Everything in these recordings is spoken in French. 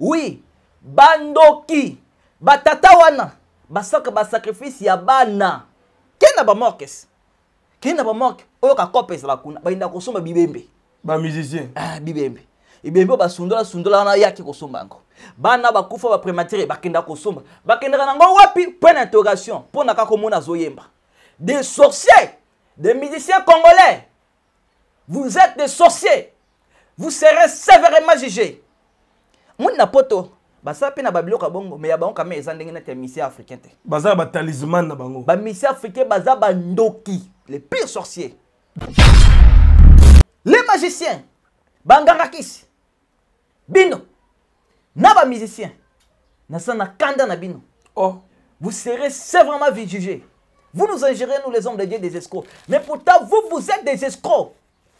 oui bandoki batata wana basaka basacrifice ya bana kei na bamorkes kei na bamorke oyo kakope ezala kuna bayinda kosomba bibembe bamusicien ah, bibembe ebembe basundola sundola wana yaki kosomba yango bana bakufa bapremature bakenda kosomba bakendaka nango wapi point d'interrogation mpona kaka komona azoyemba des sorciers des musiciens congolais vous êtes des sorciers vous serez sévèrement jugés moni na poto basala mpe na babiloko ya bongo me ya bango kame eza ndenge neti ya missie africain te baza na batalisman na bango bamissie africain baza bandoki le pire sorcier les magiciens bangangakisi bino na bamusicien nasala na kanda na bino oh. vous serez sévèrement jugé vous nous ingérez nous les hommes de dieu des escrocs mais pourtant vous vous êtes des escrocs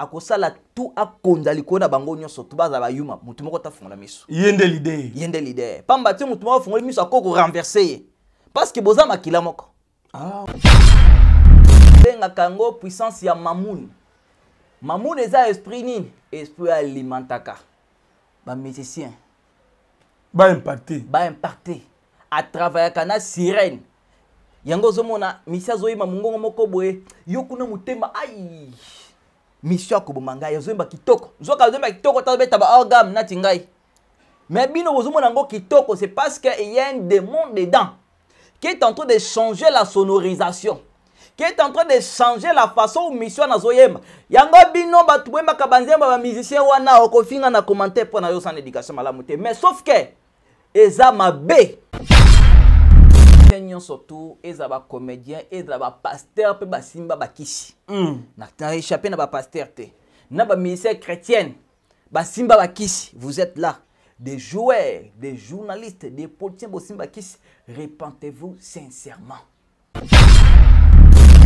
akosala tu akonza likolo na bango nyonso tu bazala bayuma motu moko tafungola miso ye nde lider ye nde lider pamba te motu moko afungoli miso akoki korenverse ye parceke boza makila moko ah. bengaka yango puissance ya mamoun mamoun eza esprit nini esprit alimentaka bamédecien baimpacte baimpacte atravaillaka na sirene yango ozomona misi azoyima mongongo moko boye yo kuna motema ai mission ya koboma kitoko zoka ozoyemba kitoko tazobeta ba orgam na tingai. mais bino bozomona kitoko c'est parce que y a un démon dedans qui est en train de changer la sonorisation qui est en train de changer la façon où mission nazoyemba yango bino bato boyembaka banzemba bamusicien wana okofinga na commenter pour na yo sans éducation malamu te mais sauf que eza mabe bien nyonso tu eza bacomédien eza bapaster mpe basimba Bakishi. mm. na échappe na pasteur te na baministère chrétienne basimba Bakishi, vous êtes là des joueurs des journalistes des politiciens Basimba Bakishi, repentez-vous sincèrement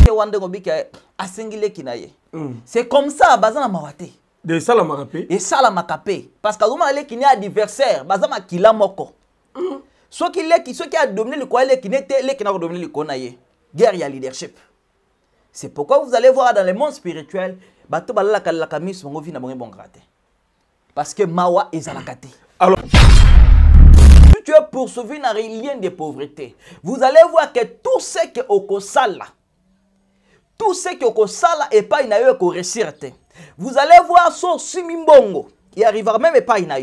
te wana ndenge obiki asengeleki na ye hmm. c'est comme ça la na mawa te esalamaka mpe m'a capé parce que azomona y a adversaire bazama kila moko mm qui leki le quoi, le qui n'était, te qui na le le quoi, ye guerre a leadership c'est pourquoi vous allez voir dans le monde spirituel parce que mawa la te alors si tu es poursuivi dans les liens de pauvreté vous allez voir que tout ce au okosala tout ce que au epai pas pas ekoresir te vous allez voir so simimbongo, il arrivera même pas na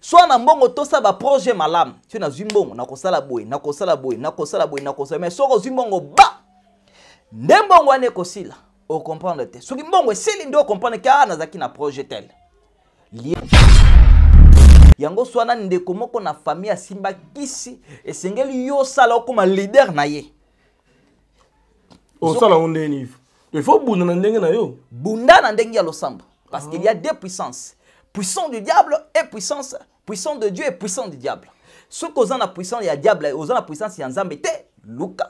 soit na mbongo tosala baprojet malamu so nazwi mbongo nakosala boye nakosala boye nakosala boye nakosala mais soki ozwi mbongo ba nde mbongo wana ekosila okomprendre te soki mbongo esili nde okomprendre ke aa nazalaki na projet tel yango so wana ndeko moko na famille asimbakisi esengeli yo osala okoma lider na ye osalango ndeni il faut bunda na ndenge na yo bunda na ndenge ya losambo parce qu'il y a ah. deux puissances puissance du diable et puissance, puissance de Dieu et puissance du diable. soki causant la puissance il y a diable causant la puissance il y a nzambe te luka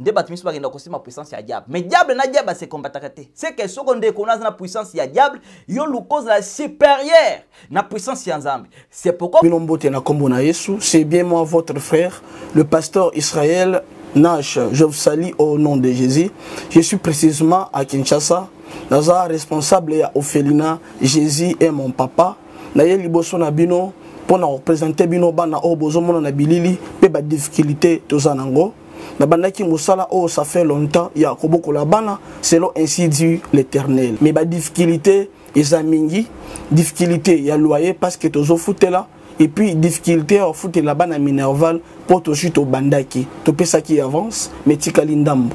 nde bato miso bakendaka la puissance ya diable mais diable na diable asekombataka te C'est que ceux qu'on aza na puissance ya diable yo luka la supérieure la puissance ya nzambe c'est pourquoi bino mbote na puissance na yesu c'est bien moi votre frère le pasteur israël nash je vous salue au nom de jésus je suis précisément à kinshasa naza responsable ya ofelina jésus e mon papa naye liboso na bino mpo na kopresente bino bana oyo bozomona na bilili mpe badifikulté toza nango nabandaki mosala oyo ça fait longtemps ya kobokola bana selon ainsi dit l'éternel me badifikulté eza mingi difikulté ya loyer parceke tozofutela epuis difikulté ya kofutela bana minerval mpo tozwi tobandaki topesaki avance me etikali ndambo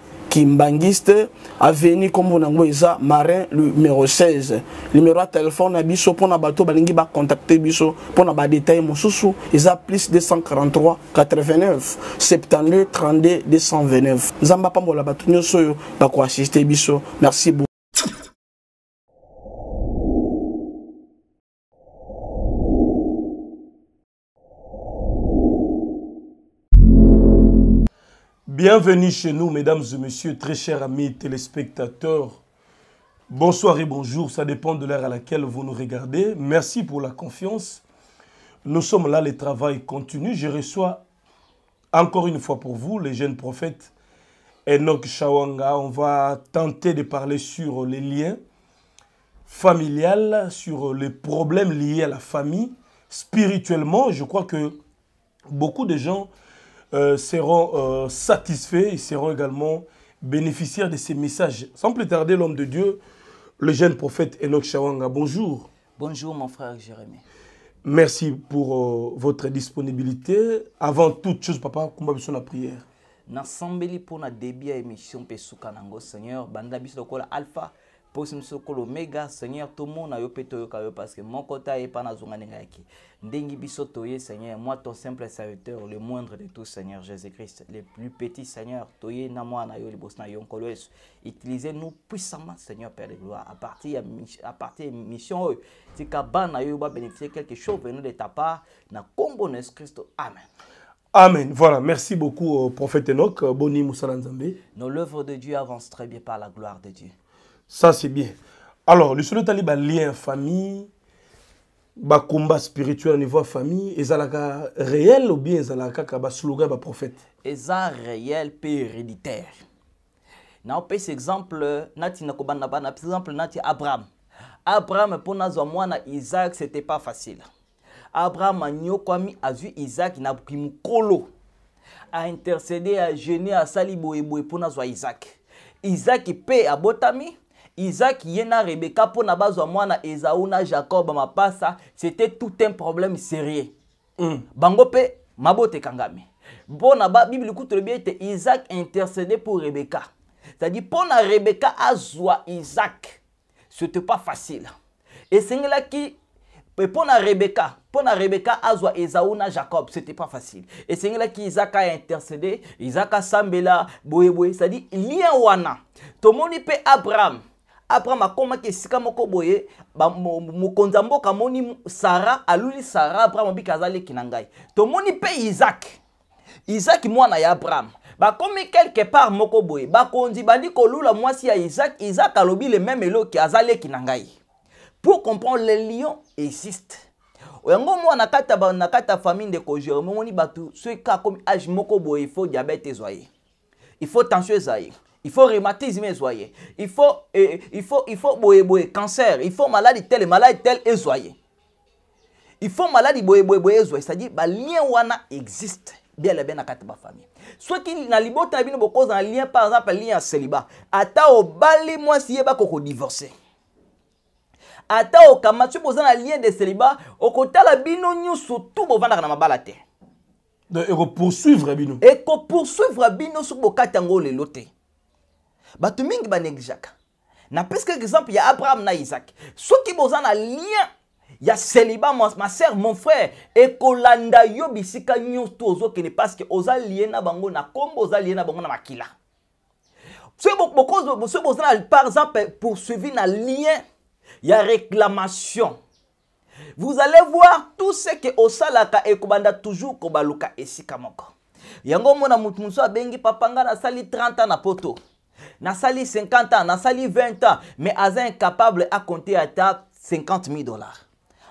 kimbangiste aveni nkombo nango eza marin numero 16 numero ya telefone na biso mpona bato balingi bakontakte biso mpona badetail mosusu eza plus 243 89 72 32 229 nzambe apambola bato nyonso oyo bakoasiste biso merci Bienvenue chez nous, mesdames et messieurs, très chers amis téléspectateurs. Bonsoir et bonjour, ça dépend de l'heure à laquelle vous nous regardez. Merci pour la confiance. Nous sommes là, le travail continue. Je reçois encore une fois pour vous les jeunes prophètes Enoch Shawanga. On va tenter de parler sur les liens familiales, sur les problèmes liés à la famille, spirituellement. Je crois que beaucoup de gens euh, seront euh, satisfaits, et seront également bénéficiaires de ces messages. Sans plus tarder, l'homme de Dieu, le jeune prophète Enoch Shawanga, bonjour. Bonjour mon frère Jérémy. Merci pour euh, votre disponibilité. Avant toute chose, papa, comment besoin la prière nasambeli pour na la émission pe suka nango seigneur banda biso alpha mposi msokolo mega seigneur tomona yo mpe toyoka yo parceke moko ta yepa nazonga ndenge yaki ndengi biso toye seigneur moi ton simple serviteur le moindre de tous seigneur jésus christ le plus petit seigneur toye na mwana yo liboso na yo nkolo yesu nous puissamment seigneur père de gloire à partir ya à partir mission oyo tika bana yo babénéficie quelque chose venant de ta part na nkombo na yesu amen Amen. Voilà, merci beaucoup, euh, prophète Enoch. Euh, Boni Moussa Nzambi. Nos l'œuvre de Dieu avance très bien par la gloire de Dieu. Ça, c'est bien. Alors, le solo taliba lien famille, ba combat spirituel au niveau famille, Est-ce c'est réel ou bien ezalaka ka ba slogan ba prophète. C'est réel père héréditaire. donner un exemple nati na vous exemple nati Abraham. Abraham pour nous mwana Isaac c'était pas facile. Abraham a vu Isaac il na kolo, A intercéder a jeûner a sali boye boye pour Isaac. Isaac. Isaac à abotami Isaac yena na Rebeka mpo na bazwa mwana na Jacob mapasa c'était tout un problème sérieux mm. bango pe mabote ekangami Bon na Bible kutu elobi ete Isaac intercédé pour Rebecca c'est-à-dire pour na Rebeka azwa Isaac c'était pas facile Et pour na Rebecca pour na rebeka azwa Esau na jacob c'était pas facile et c'est qui Isaac a intercédé isaka asambela boyeboye cetadire lien wana tomoni pe abraham abraham akomaki esika moko boye mokonzi ya mboka amoni sara aluli sara abraham abiki aza leki na ngai tomoni mpe isaki isaki mwana ya abraham bakomi quelque part moko boye bakonzi bandi kolula mwasi ya isaki isaki alobi le meme eloki aza leki na ngai pour comprendre le lion existe yango mwa na kati na kati ya famille ndeko jerome omoni bato soki akomi age moko boye il faut diabete ezwa ye il faut tension eza ye il faut rhumatisme ezoye il faut euh, il faut il faut boye boye cancer il faut maladie telle maladie telle ezoye il faut maladie boye boye boye ezoye c'est-à-dire bah, lien wana existe bien le bien à kati famille. Soit soki na libota na bino bokoza un lien par exemple lien ya célibat ata obali mwasi ye bakoko divorcé ata okama soki posant un lien de célibat la bino nyonso tu bovandaka na mabala et repoursuivre bino et poursuivre bino soki bokati yango loté bato mingi banegligeaka na que exemple ya abraham na isaac soki boza na lien ya céliba ma sœur mon frère ekolanda yo bisika nyonso ozokende parceke oza lie na bango na kombo oza lie na bango na makila soki boza na par exemple poursuivi na lien ya réclamation vous allez voir tout ce que osalaka ekobanda toujours kobaluka esika moko yango omona motu mosusu abengi papa ngai nasali 30 ans na poto nasali 50 ans nasali 20 ans mais aza incapable à à 50 000 dollars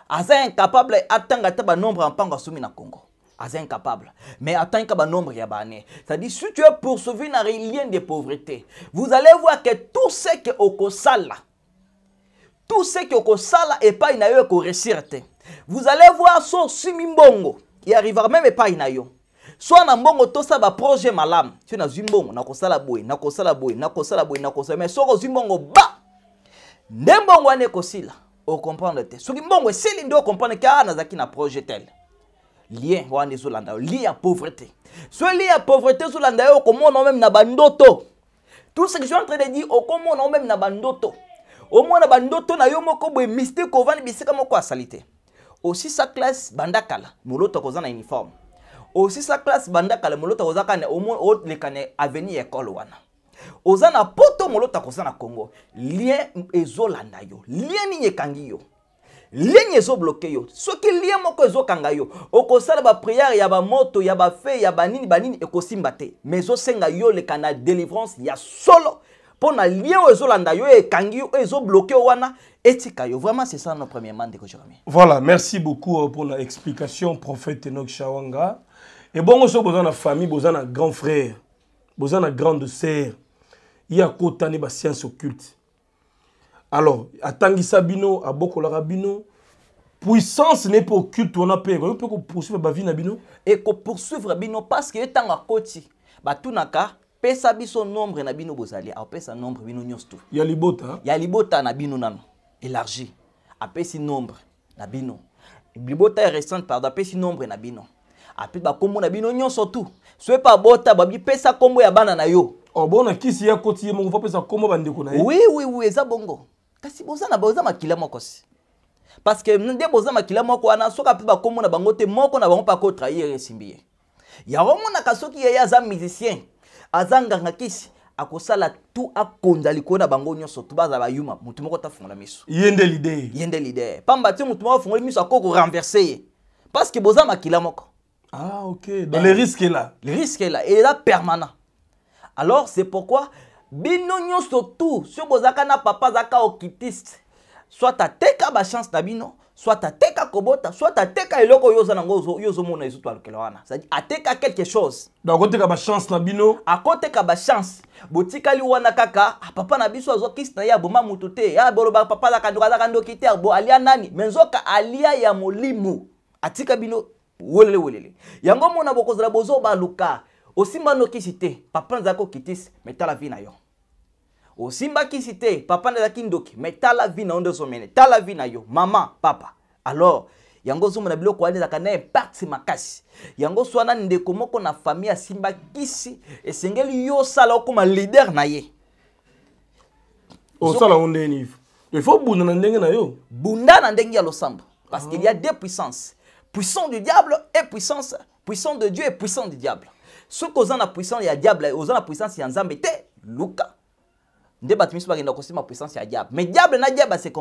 aza incapable atanga nombre nombre en panga dans na congo aza incapable mais atanga nombre ya nombre. c'est-à-dire si tu es poursuivi les lien de pauvreté vous allez voir que tout ce que okosala tout ce que est epai pas pas ekoresire te vous allez voir so osimi mbongo arrivera même pas inayo. soit na mbongo tosa baprojet malamu so nazwi mbongo nakosala boye nakosala boye nakosala boye nakosala mais soki ozwi mbongo ba nde mbongo wana ekosila okomprendre te soki mbongo esili nde okomprendre ke aa nazalaki na projet tel lien wana ezolanda yo lie ya pauvreté so lie ya pauvreté ezolanda yo okomona o meme na bandoto tout ce que je suis en train de dire okomona o meme na bandoto omona bandoto na yo moko boye mystike ovandi bisika moko asali te osi sa classe banda kala moloto akoza na uniforme sa classe banda kala molota oza kana le na avenir école wana oza poto molota kozana congo lien ezolanda yo lien nini ekangi yo bloqué yo que lien moko ezokanga yo okosala prière, ya moto, ya fe, ya nini, banini ekosimba te mais ezosenga yo le délivrance ya solo Pona lien oyo l'anda yo ekangi yo bloqué wana etika vraiment c'est ça notre premièrement ndeko voilà merci beaucoup euh, pour l'explication prophète Enoch shawanga et bon, on vous avez une famille, vous grand frère, vous grande sœur, il y a une science occulte. Alors, à Tangisabino, à la puissance n'est pas occulte, on a peur. On peut poursuivre la vie, Nabino. Et qu'on poursuivre Nabino parce que tant à côté, tout n'a qu'à. pesa biso nombre na bino bozali pesa nombre bino nyonso tu ya libota hein? ya libota na bino nano élargi apesi nombre na bino libota est récente pardon apesi nombre na bino apeti bakombo na bino nyonso tu soki mpe abota babipesa kombo ya bana na yo obona oh, kisi ye akoti ye moko vapesa kombo bandeko na ye oui oui oui eza bongo kasi boza na boza makila moko si parce que nde boza makila moko wana soki ape bakombo na bango te moko na bango mpe akotrahir esimbi ye yaomonaka soki yeye aza musicien aza nganga kisi akosala tu akonza likolo na bango nyonso tu bazala bayuma motu moko tafungola miso ye nde lider ye nde lider pamba te motu moko afungoli miso akokorenverse ye parce que boza makila moko Ah, ok. Donc le risque est là. Le risque est là. Et là, permanent. Alors, c'est pourquoi, bino surtout, tout, si bozaka na papa zaka okitiste, soit tateka ba chance d'abino soit ta tateka kobota, soit tateka eloko yoza nango yozomona ezo to ça wana. C'est-à-dire, quelque chose. Donc, oteka ba chance na bino. Akoteka ba chance. Botikali wana kaka, ah, papa na biso azo kiste na ya aboma mutu ya boloba papa zaka ndoka zaka bo alia nani, menzo ka alia ya molimo. Atika bino welele welele yango mona bokozala bozobaluka osimba nokisi te papa nazalaki okitisi me tala vi na yo osimbakisi te papa nazalaki ndoki me tala vi na yo nde ozomene tala vi na yo mama papa alors yango ozomona biloko wana ezalaka na impacte makasi yango so wana ndeko moko na famille asimbakisi esengeli yo osala okóma lider na ye osala yo ndeni il faut bunda na ndenge na yo bunda na ndenge ya losambo parce qu'il y a ah. deux puissances puissance du diable et puissance, puissant de Dieu et puissance du diable. Ce oza na puissance ya diable oza na puissance ya nzambe te luka nde bato ba bakenda kosima puissance ya diable mais diable na diable c'est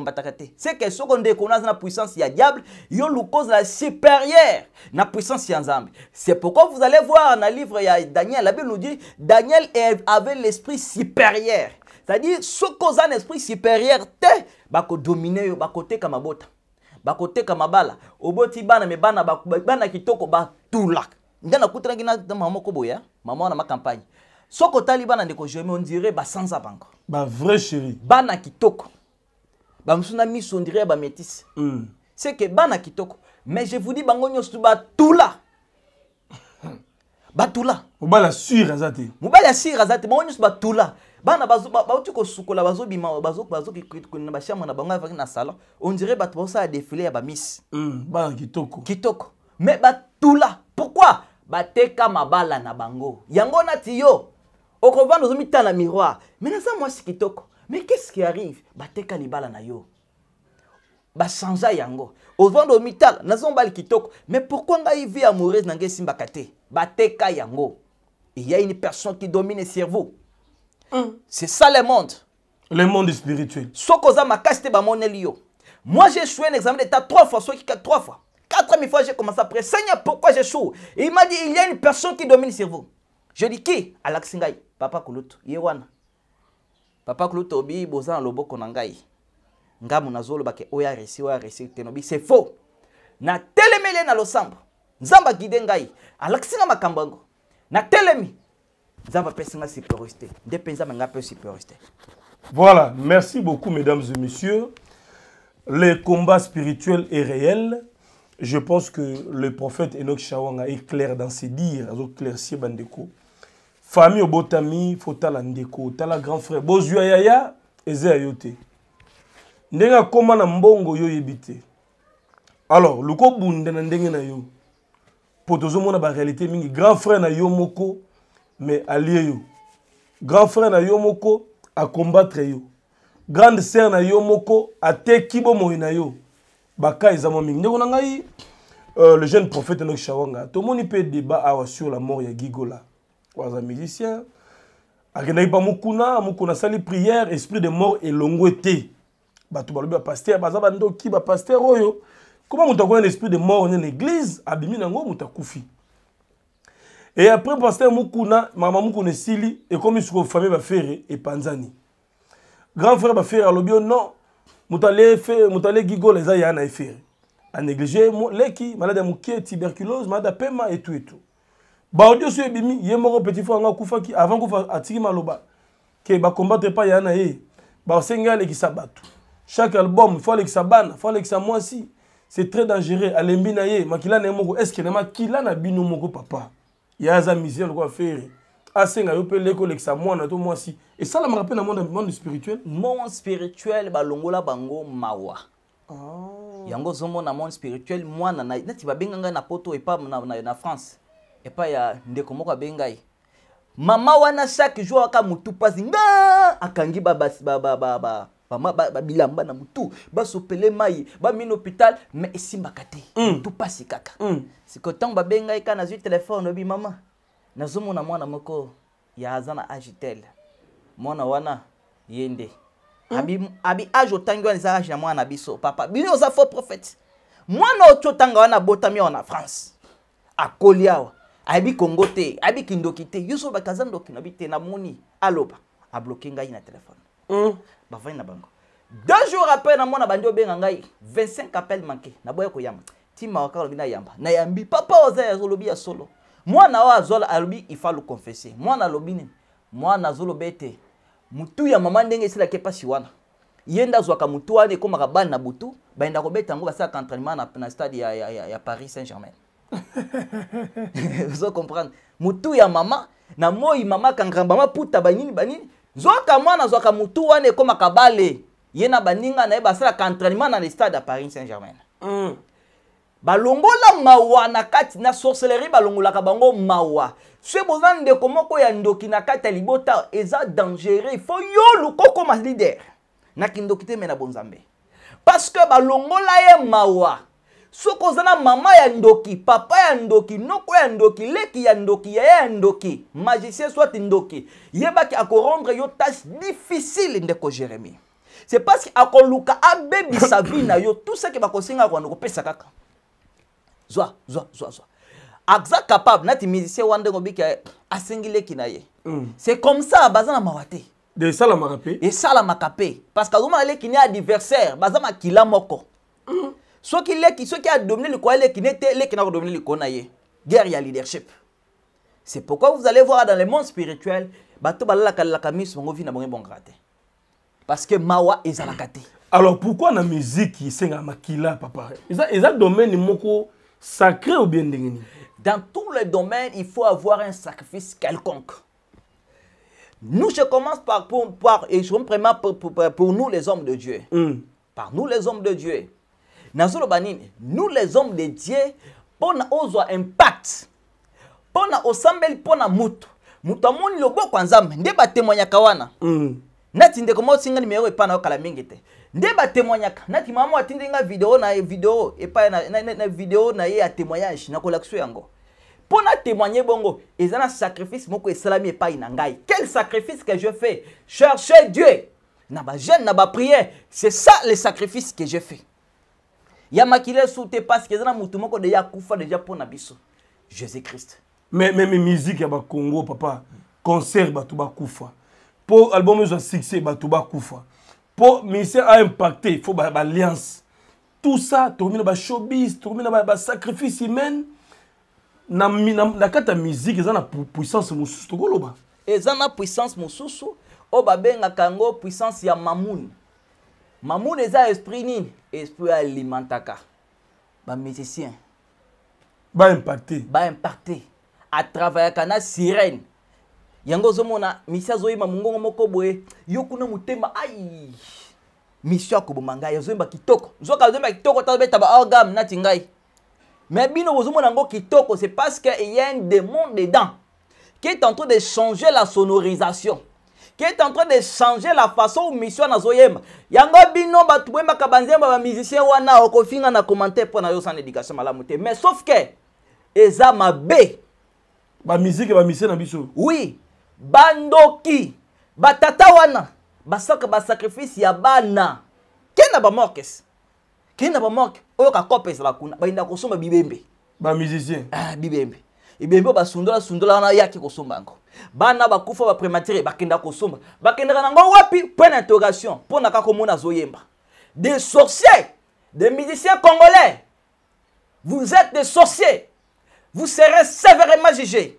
C'est que ce qu'on qui dans la puissance ya diable yo luka la supérieure na puissance ya nzambe c'est pourquoi vous allez voir dans le livre ya daniel la bible nous dit daniel avait l'esprit supérieur. c'est-à-dire puissance oza na esprit supérieur te bakodomine côté un bota bakoteka mabala oboti bana me bana bana kitoko batula nde nakutanaki na mama moko boya mama wana makampagne soki otali bana ndeko germain ondire basanza bango bavrai chéri bana kitoko bamosusu na miso ondire ya bamétise mm. seke bana kitoko mais je vous dis bango nyonso batula batula mobali ya sure aza te mobali ya sure aza te bango nyonso batula bana bauti kosukola bazobima bazokina bashambre na bango avaki na salon ondire bato sa defile ya bamisi hmm, bana kitoko kitoko me batula pourkui bateka mabala na bango yango nati yo okovanda ozomitala na miroir me naza mwasi kitoko mais qu'est-ce qui arrive bateka libala na yo bachangea yango ovanda omitala naza mobali kitoko mais pourkui ngai vie amoureuse nange esimbaka bateka yango il y a une personne qui domine cerveau Mm. C'est ça le monde. Le monde spirituel. Moi, j'ai échoué un examen d'état trois fois, soit trois fois. Quatre mille fois, j'ai commencé à prier. Seigneur, pourquoi j'échoue Et il m'a dit, il y a une personne qui domine sur vous Je dis, qui Alaksingai, Papa Kulutu, Yewana. Papa Kulutu, Obi, Bozan, Lobo, Konangai. Ngamu, Nazolo, Bake, Oya, Resi, Oya, Resi, Tenobi. C'est faux. Na telemele na losambo. Nzamba guide ngai. Singa, makambango. Na telemi nzambe apesinga supériorité nde mpe nzambe ngai mpe supériorité voilà merci beaucoup mesdames et messieurs le combat spirituel est réel je pense que le prophète enoch shawanga est clair dans ses dires azoclaircir bandeko famille obotami fotala ndeko tala grand frère bozwa yaya eza ya yo na mbongo yo oyebi alors lokobunda na ndenga na yo mona ba réalité mingi grand frère na yo moko me alie yo grand frère na yo moko akombatre yo grande sœur na yo moko ateki bomoi na yo baka eza mwa mingi ndeko na ngai euh, le jeune prophète enok shawanga tomoni mpe débat awa sur la mort ya gigola aza musicien akendaki mpa mokuna mokuna asali prière esprit de mort elongwe te bato balobi bapaster baza bandoki bapaster oyo koma moto akoya na esprit de mort ne na église abimi nango moto akufi et après paster mokuna mama mokuna esili ekomi sikoyo famille bafere epanzani grand frère bafere alobi o oh non moto aleki gole eza ya na efere anéglige leki malade ya mokie tuberculose malade apema etu etu baaudio so ebimi ye moko petit fo yango akufaki avant kufa atiki maloba ke bakombatre pa ya na ye basengi alekisa bato chaque album fo alekisa bana fo alekisa mwasi c'est très dangereux alembi na ye makila na ye moko estce na makila na bino moko papa ye aza misère lokola fere asenga yo mpe leka olekisa mwana to mwasi esalamaka mpe na monde monde spirituel monde spirituel balongola bango mawa oh. yango ozomona monde spirituel mwana neti babenga ngai na poto epa na, na, na france epai ya ndeko moko abengai mama wana chaque jour aka motu mpasi nga akangi babasi ba, ba, ba, ba, ba. bama babilamba na motu basopele mai bamina hôpital me esimbaka te motu mm. mpasi kaka mm. siko ntango babengai ka nazwi telefone oyebi mama nazomona mwana moko ya aza na agitel mwana wana ye nde mm. abi age otangi wana eza age na mwana na biso papa bino oza faux prophète mwana otyo otanga wana abotami awa na france akoli awa ayebi kongo te ayebi kindoki te yo so bakaza ndoki na bi te namoni aloba abloke ngai na telefone bavandi na bango deux jours après namona bandi obenga ngai 25 appel manke naboya koyamba ntima waka olobi nayamba nayambi papa oza azolobi ya solo mwana oyo azwala alobi ifa lokonfese mwana alobi nini mwana azoloba ete mutu ya mama ndenge esilaki mpasi wana ye nde azwaka mutu wana ekómaka bale na butu bayenda kobeta yango basalaka entraînement na, na stade ya, ya, ya, ya paris saint germain ozo comprendre mutu ya mama na moi mama kangamba maputa banini banini zwaka mwana azwaka motu wana ekómaka bale ye na baninga na ye basalaka entraînement na le stade ya paris saint germain mm. balongola mawa na kati na sorcellerie balongolaka bango mawa soki boza ndeko moko ya ndoki na kati ya libota eza dangereux ifo yo lukokoma leader na kindoki te me na bonzambe parce que balongola ye mawa So kozana mama ya ndoki papa ya ndoki noko ya ndoki leki ya ndoki yaya ya ndoki magicien soit ndoki yebaki rendre yo tâche difficile ndeko jérémie c'est parce que akoluka abebisa vi na yo tout ce ke bakosengaka wana kopesa kaka zwa zwa zwa zwa aza capable nati musicien wana ndenge obiki asengi leki na ye mm. c'est comme ça baza na ma te et ça la mpe parce que azomona leki ne adversaire baza makila moko mm qui qui ont le le leki n'était qui leki dominé le le quoi il guerre a leadership c'est pourquoi vous allez voir dans le monde spirituel vi na bon parce que mawa la kate. alors pourquoi la musique est makila papa a eza domaine sacré ou bien dans tous les domaines il faut avoir un sacrifice quelconque nous je commence par, pour, et je pour, pour, pour, nous les hommes de dieu hmm. par nous les hommes de dieu nous les hommes de dieu avoir un impact pour un pour nous mutu, mutamoni lobo nde wana mm. nati ndeko na kala mingi te nati mama nga video na video e na, na, na na ye témoignage kolaksu yango Pour témoigner, bongo ezana sacrifice moko esalami e quel sacrifice que je fais chercher dieu naba jeune naba prier, c'est ça le sacrifice que je fais ya makila esu te parceke eza na motu moko deja akufa deja mpo na biso jésus christ mais meme musique ya bakongo papa concert bato bakufa mpo album ezwa succès bato bakufa mpo ministère aimpacté il faut baalliance tout ça tokomi na bashobis tokomi na basacrifice humaine na, na, na kati ya musique eza na puissance mosusu tokoloba eza na puissance mosusu oyo babengaka yango puissance ya mamuni mamoun eza esprit nini esprit alimentaka bamédecien baimpacte baimpacte atravaillaka na sirene yango ozomona misio azoyeba mongongo moko boye yo kuna motema ai misio akoboma ngai azoyeba kitoko nzoka azoyeba kitoko ta azobeta baorgame nati ngai me bino bozomona yango kitoko c'est parce que y a un démon dedans qui est en train de changer la sonorisation qui est en train de changer la façon où mission nazoyemba yango bino bato boyembaka banzembo ya bamusicien wana okofinga na commentaire mpo na yo sans éducation malamu te mais sauf que eza mabe bamusike bamusicien na biso oui bandoki batata wana basalaka basacrifice ya bana kenda bamorkes kenda bamorke oyo kakope ezala kuna bayinda kosomba bibembe bamusicien ah, bibembe bibembe oyo basundola sundola wana yaki kosomba yango bana bakufa bapremature bakenda kosomba bakendaka nango wapi point d'interrogation mpona kaka omona azoyemba des sorciers des musiciens congolais vous êtes des sorciers vous serez sévèrement jugé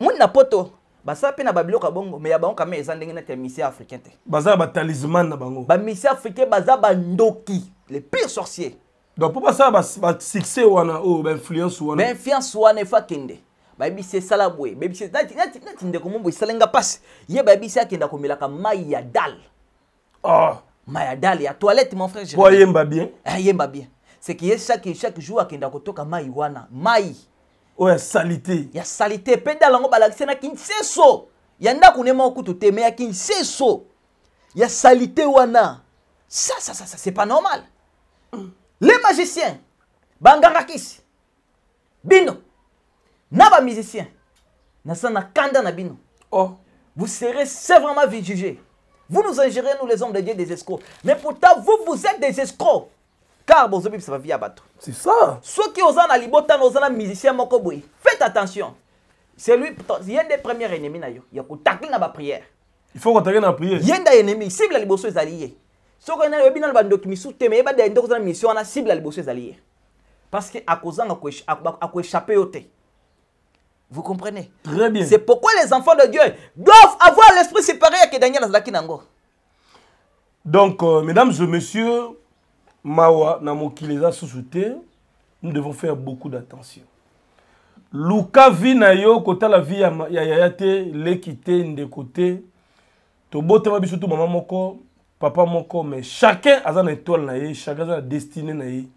moni na poto basala mpe na babiloko ya bongo me ya bango kame eza ndenge neti ya misien africain te baza batalisman na bango bamisien africain baza bandoki les pire sorcier donc mpo basala basuccès wana oyo bainfluence wana bainfluence wana efa kende bayebisi esala boye bayebisi nati ndeko mombo esalenga mpasi ye bayebisi akenda komelaka mai ya dale oh. Ah. mai ya dale ya toilette mon frère po ayemba bien ayemba ah, bien c'est que ye chaque, chaque jour akenda kotoka mai wana mai oyo oh, ya salite ya salite mpe dale yango balakisi na kinseso ya ndako ne moko kutu te me ya kinseso ya salite wana ça ça ça, ça c'est pas normal mm. les magiciens banganga kisi bino Naba musicien na kanda oh vous serez sévèrement jugés vous nous ingérez nous les hommes de Dieu des escrocs mais pourtant vous vous êtes des escrocs car bozo ça va à battre. c'est ça ceux qui osent na libota nos osana musicien moko boy faites attention c'est lui il y a des premiers ennemis il y a ko tacle dans la prière il faut qu'on na prière il y a des ennemis cible qui ezali ye soko na yebina ba mais misu teme yeba des ndoki na mission na cible liboso ezali alliés. parce que akozanga a akoéchapper au thé. Vous comprenez Très bien. C'est pourquoi les enfants de Dieu doivent avoir l'esprit séparé à Daniel Nango. Donc, euh, mesdames et messieurs, Mawa, Namoki les a sous nous devons faire beaucoup d'attention. Luka Vinayo, kota la vie ya yayate, l'équité, de côté. Tobotema biso surtout maman moko, papa moko, mais chacun a son étoile chacun a sa destinée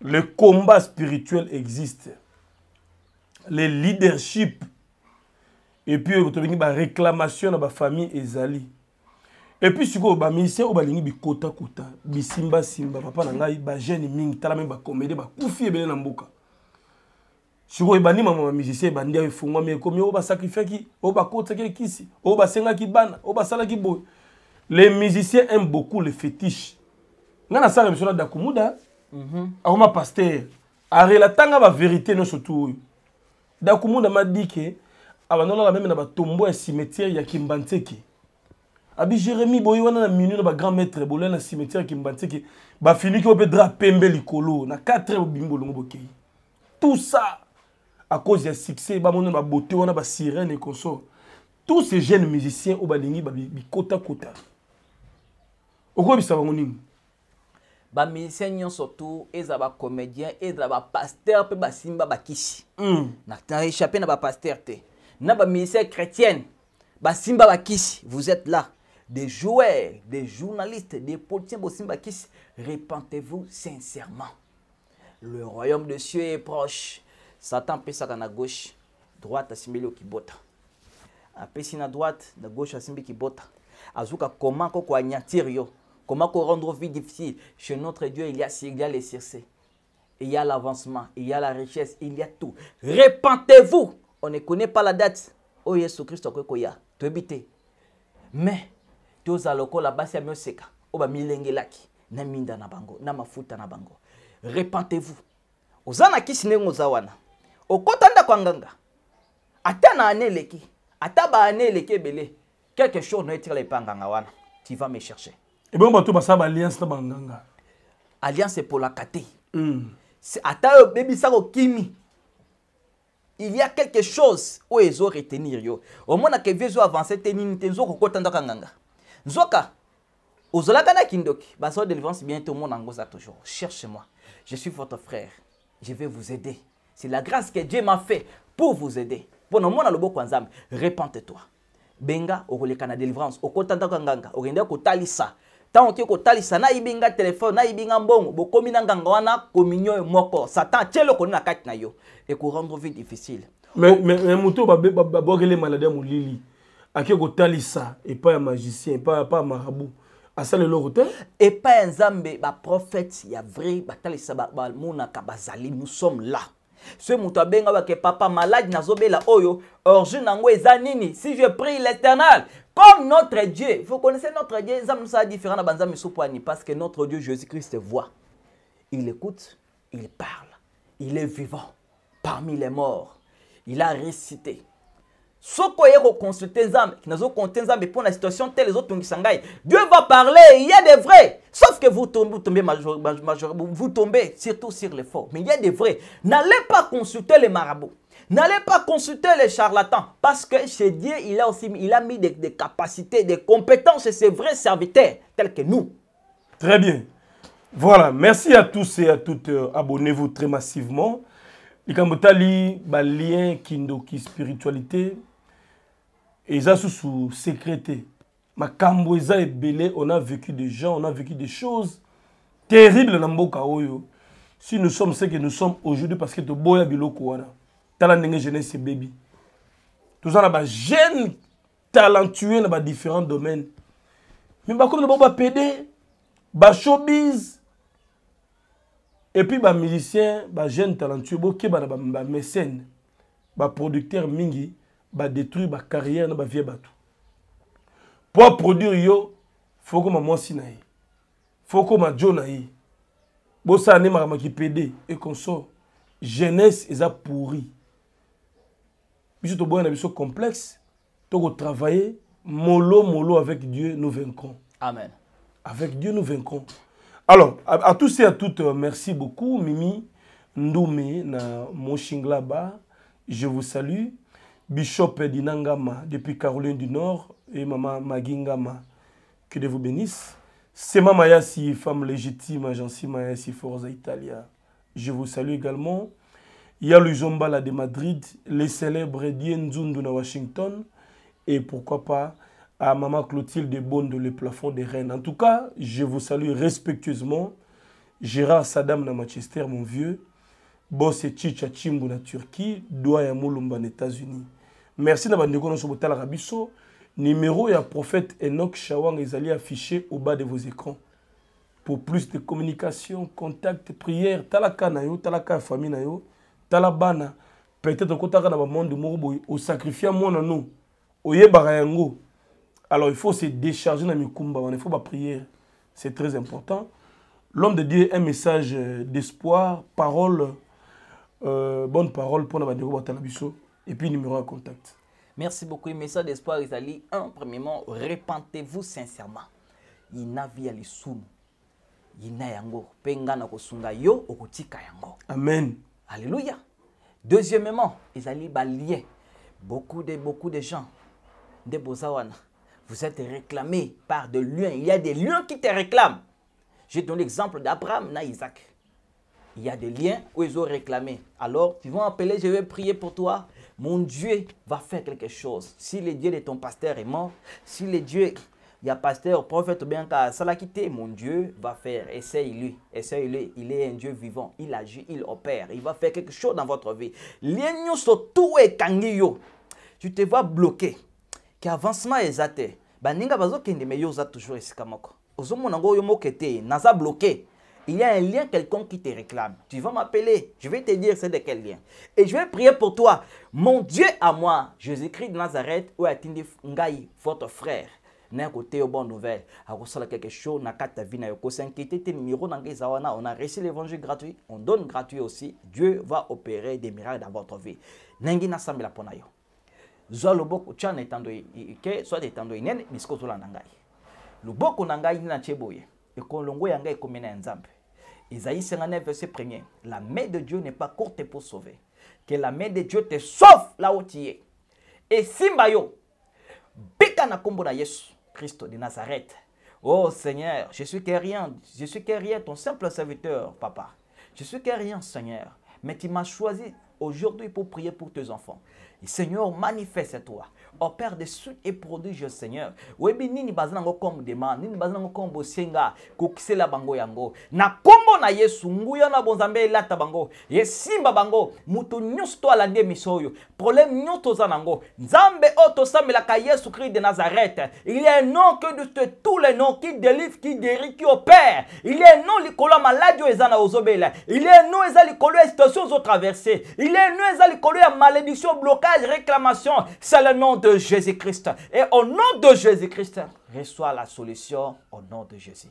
Le combat spirituel existe. le leadership epuis oyo tobengi baréclamation na bafamille ezali epuis sikoyo baministère oyo balingi bikotakota bisimbasimba papa na ngai bagene mingi tala mpe bakomede bakufi ebele na mboka sikoyo ebandimama bamusicien ebandi ayo efungwami ekomi oyo basacrifiaki oyo bakotaki ekisi oyo basengaki bana oyo basalaki boye les musiciens aiment beaucoup le fétiche ngai nasalaka biso na dakumuda mhm. akoma paster arelatanga bavérité nyonso tu oyo dakomondama dike abandolala meme na batombo ya cimetière ya kimbantseke abi jérémi boye wana na minu na bagrand maître bolai na cimetière ya kimbantseke bafiniki oyo mpe dra pembe likolo na 4 bobimi bolongo bokei tout ça à cause ya succès bamoni na babote wana basirene et consort tous ces jeunes musiciens oyo balingi bikotakota okoyebisa bango nini bamusicien nyonso tu ezala bacomédien ezala bapaster mpe basimbi bakisi mm. na échappe na bapaster te na bamusicien chrétienne basimbi bakisi vous êtes là des joueurs des journalistes des politiciens bosimbi bakisi repentez-vous sincèrement le royaume de cieux est proche satan apesaka na gauche droite asimbeli yo kibota apesi na droite na gauche asimbi kibota azuka koma koko anyatir yo Comment rendre vie difficile Chez notre Dieu, il y a, il y a les Il y a l'avancement, il y a la richesse, il y a tout. Répentez-vous. On ne connaît pas la date. Oh, Jésus-Christ, tu es habites. Mais, tu as là-bas, c'est mieux seka. Oba ki Na minda na bango, na mafuta na bango. Répentez-vous. Ozana kisi nengo zawana. Okotanda kwa nganga. Ata na aneleki. Ata ba aneleki bele Quelque chose ne tire les panganga wana. Tu vas me chercher et bien bato basala baalliance na banganga alliance epolaka hmm. te ata oyo obebisaka okimi il y a quelque chose oyo ezoretenir yo omonaka evie ezo avance te nini te nzoka okota nzoka nganga nzoka ozolaka na kindoki bazo délivrance bientôt omona yango oza toujours cherche moi je suis votre frère je vais vous aider c'est la grâce que dieu m'a fait pour vous aider Bon mpona omona loboko ya nzambe repente toi benga okoleka na délivrance okota ndako ya nganga okendeka kotalisa ntango okoki kotalisa nayibi nga telefone nayibi nga mbongo bokomi na nganga wana kominio oyo moko satan atie eloko nde na kati na yo ekorendre vie difficile moto oyo babwakele maladi ya molili akei kotalisa epai ya magicien epai ya marabu asala eloko te epai ya nzambe baprophète ya vrai batalisa bamonaka bazali nous sommes là soki moto abenga bake papa maladi nazobela oyo origine yango eza nini si je prie l'éternel Comme notre Dieu, vous connaissez notre Dieu, ça différent parce que notre Dieu Jésus-Christ voit. Il écoute, il parle, il est vivant parmi les morts. Il a récité. soko pour la situation les autres, dieu va parler il y a des vrais sauf que vous tombez, vous tombez, vous tombez surtout sur les faux. mais il y a des vrais n'allez pas consulter les marabouts N'allez pas consulter les charlatans parce que chez Dieu, il a aussi il a mis des, capacités, des compétences et ses vrais serviteurs tels que nous. Très bien. Voilà, merci à tous et à toutes. Euh, abonnez-vous très massivement. Likamotali, ba lien kindoki spiritualité. ça sous secrété. Ma Kamboza et belé, on a vécu des gens, on a vécu des choses terribles dans oyo. Si nous sommes ce que nous sommes aujourd'hui parce que tu boya biloko tala ndenge jeunesse ebebi toza na bajeune talentueux na badifférent domaine me bakomi na bango bapede bashobise epuis bamusicien bajeune talentueux bokeba na bamesene baproducteur mingi badétruire bacarrière na bavie bato mpo aproduire yo fokoma mwasi na ye fokoma jo na ye bosala nde makambo akipede ekonsort jeunesse eza pourri biso toboya un biso complexe travailler molo molo avec dieu nous vaincrons amen avec dieu nous vaincrons alors à, tous et à toutes euh, merci beaucoup mimi Ndoumé na moshinglaba je vous salue bishop dinangama depuis caroline du nord et maman magingama que dieu vous bénisse sema mayasi femme légitime agence mayasi forza italia je vous salue également il y a le de Madrid, les célèbres Dien de Washington et pourquoi pas à Maman Clotilde de le plafond des reines. En tout cas, je vous salue respectueusement. Gérard Saddam de Manchester, mon vieux. Boss et Chicha Chimbo na Turquie. Doua Moulumba des États-Unis. Merci d'avoir que no sobotala rabiso. Numéro ya prophète Enoch Shawang est afficher au bas de vos écrans. Pour plus de communication, contact, prière, talaka na yo, talaka famille na yo tala bana peut-être monde na bamonde moko boye osacrifia nous, oye oyebaka yango alors il faut se décharger na mikumba combats. il faut prier. c'est très important l'homme de dieu un message euh, d'espoir parole euh, bonne parole mpona bandeko batala biso et puis numéro de contact merci beaucoup message d'espoir Isali. un premièrement repentez-vous sincèrement yina vi ya lisumu yango pengana ngai nakosunga yo okutika yango amen Alléluia. Deuxièmement, ils allaient Beaucoup de, beaucoup de gens de Bozawana, vous êtes réclamés par des liens. Il y a des liens qui te réclament. J'ai donné l'exemple d'Abraham, na Isaac. Il y a des liens où ils ont réclamé. Alors, ils vont appeler, je vais prier pour toi. Mon Dieu va faire quelque chose. Si le Dieu de ton pasteur est mort, si le Dieu il y a pasteur, prophète, bien quitté, mon Dieu va faire, essaye-lui, essaye-lui, il est un Dieu vivant, il agit, il opère, il va faire quelque chose dans votre vie. Tu te vois bloqué. Qu'avancement avancement est Baninga toujours bloqué il y a un lien quelconque qui te réclame. Tu vas m'appeler, je vais te dire c'est de quel lien. Et je vais prier pour toi. Mon Dieu à moi, Jésus-Christ de Nazareth, ou Ngai, votre frère na côté bon nouvelle nouvelles à cela quelque chose na kata vina yoko s'inquiéter tes numéros dans wana on a reçu l'évangile gratuit on donne gratuit aussi Dieu va opérer des miracles dans votre vie nengi na sambela pona yo zwa boko tia na etando ke soit etando ce que ozolanda ngai loboko na ngai nde natie boye ekolongo ya ngai ekomi comme ya nzambe Isaïe 59 verset 1 la main de dieu n'est pas courte pour sauver que la main de dieu te sauve là où tu es yo bika na kombo na yesu Christ de Nazareth. Oh Seigneur, je suis rien, je suis rien, ton simple serviteur, papa. Je suis rien, Seigneur, mais tu m'as choisi aujourd'hui pour prier pour tes enfants. Seigneur, manifeste-toi opère dessus et produit Seigneur, Seigneur. Webi nini bazango comme demande, nini bazango comme senga, la bango yango. Na kombo na Yesu nguya na la tabango. bango. Yesimba bango, mutu nyosto to alandi misoyo. Problème nyoto zanango. nango. Nzambe oto la Yesu Christ de Nazareth. Il est un nom que de tous les noms qui délivre, qui guérit, qui opère. Il est un nom likolo maladie ezana ozobela. Il est un nom ezali kolo situation traverser. Il est un nom ezali kolo ya malédiction, blocage, réclamation. C'est le nom de Jésus-Christ. Et au nom de Jésus-Christ, reçoit la solution au nom de Jésus.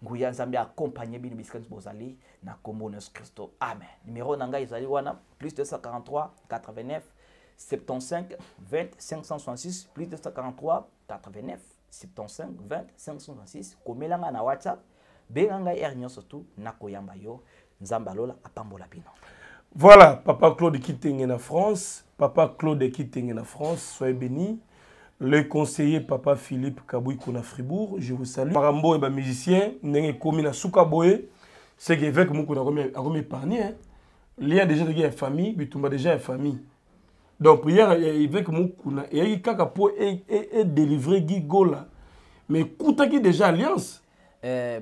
Nous Zambia accompagné bino bisika Bosali bozali na amen Numéro Nanga ngai wana plus 243 89 75 20 566 plus 243 89 75 20 566 na whatsapp benga ngai apambola voilà, Papa Claude qui est en France. Papa Claude qui est en France, soyez bénis. Le conseiller Papa Philippe Kaboui Kona Fribourg, je vous salue. Marambo est un musicien, n'est commis à Soukaboué, C'est qu'il y a mes épargné. Hein. Lien déjà de famille, Bitumba déjà une famille. Donc, prière évêque Moukouna. Et il y a pour e, e, e délivrer Guy Gola. Mais qui déjà alliance. Eh,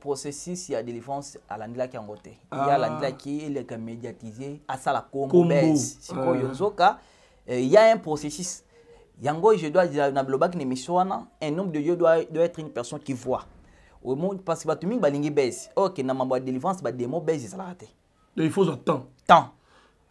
processus ya délivrance alandelaki yango qui ah. ye alandelaki eleka médiatise asala ah, kongo bes sikoyo euh, il y a un processus yango je dois dire na bilobaki na émission un nombre de yo doit, doit être une personne qui voit au monde parce que bato mingi balingi bese okende na mambo ya délivrance bademo bese ezalaka te il faut zwa temps dans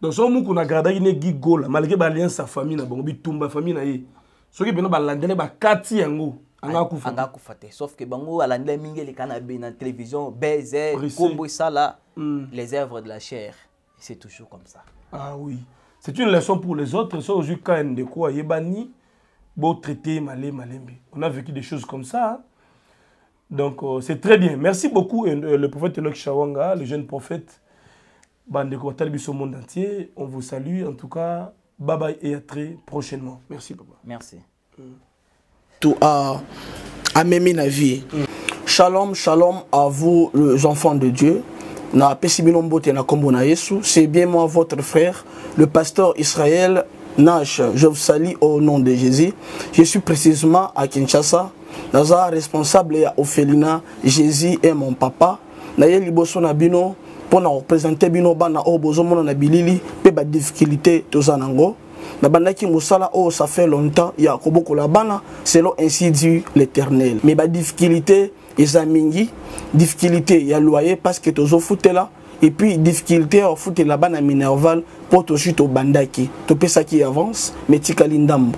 son so mukuna agardaki ne gigola malgré balianse sa famille na bango bitumba famille na ye soki bino balandele bakati yango anga kufa sauf que bango alandela mingi le na be na télévision baise, kombo ça là hmm. les œuvres de la chair c'est toujours comme ça ah oui c'est une leçon pour les autres so ozwi quoi yebani ayebani traiter malé malembe on a vécu des choses comme ça hein. donc euh, c'est très bien merci beaucoup euh, euh le prophète Lokshawanga, Shawanga le jeune prophète bandeko batali biso monde entier on vous salue en tout cas bye bye et à très prochainement merci papa merci mm à, m'aimer la vie. Shalom, shalom à vous les enfants de Dieu. Na C'est bien moi votre frère, le pasteur Israël Nash. Je vous salue au nom de Jésus. Je suis précisément à Kinshasa. suis responsable à Ophelina, Jésus est mon papa. je suis na bino pour na représenter bino bana o Bozo na bilili pe ba difficulté nango nabandaki mosala oyo ça fait longtemps ya kobokola bana selon ainsi dit l'éternel me badifficulté eza mingi difficulté ya loyer parce que tozofutela epuis difficulté ya kofutela bana minerval mpo tozwi tobandaki topesaki avance me etikali ndambo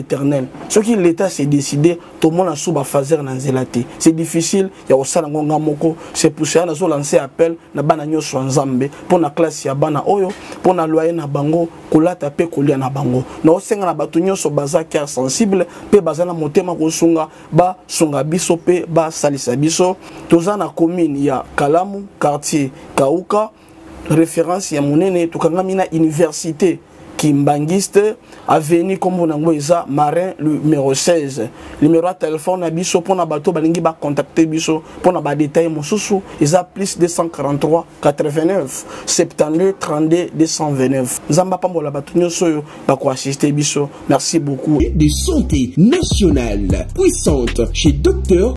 l'éternel soki l'état s'est décidé tomona sous bafazer na nzela te c'est difficile ya kosala yango nga moko c'est pousse ya nazolanse appel na bana nyonso ya nzambe mpo na klase ya bana oyo mpo na loyer na bango kolata mpe kolia na bango naosenga na bato nyonso baza cœur sensible mpe baza na motema kosunga basunga biso mpe basalisa biso toza na commune ya kalamu quartier kauka référence ya monene tokangami na université kimbangiste aveni nkombo nango eza marin numero 16 numero ya telefone na biso mpona bato balingi bakontakte biso mpona badetail mosusu eza plus 243 89 72 32 229 nzambe apambola bato nyonso oyo bakoasiste biso merci beaucoup de santé nationale puissante chez docteur